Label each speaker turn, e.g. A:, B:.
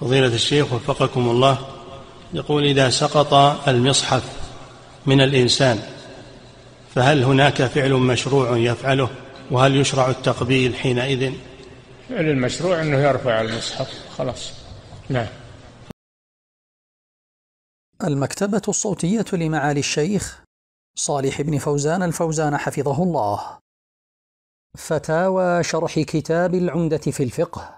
A: فضيلة الشيخ وفقكم الله يقول إذا سقط المصحف من الإنسان فهل هناك فعل مشروع يفعله وهل يشرع التقبيل حينئذ
B: فعل المشروع أنه يرفع المصحف خلاص
C: نعم المكتبة الصوتية لمعالي الشيخ صالح بن فوزان الفوزان حفظه الله فتاوى شرح كتاب العمدة في الفقه